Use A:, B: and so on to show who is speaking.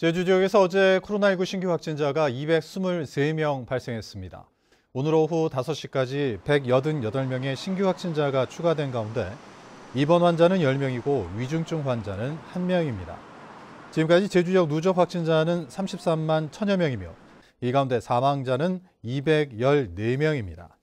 A: 제주 지역에서 어제 코로나19 신규 확진자가 223명 발생했습니다. 오늘 오후 5시까지 188명의 신규 확진자가 추가된 가운데 입원 환자는 10명이고 위중증 환자는 1명입니다. 지금까지 제주 지역 누적 확진자는 33만 1 0여 명이며 이 가운데 사망자는 214명입니다.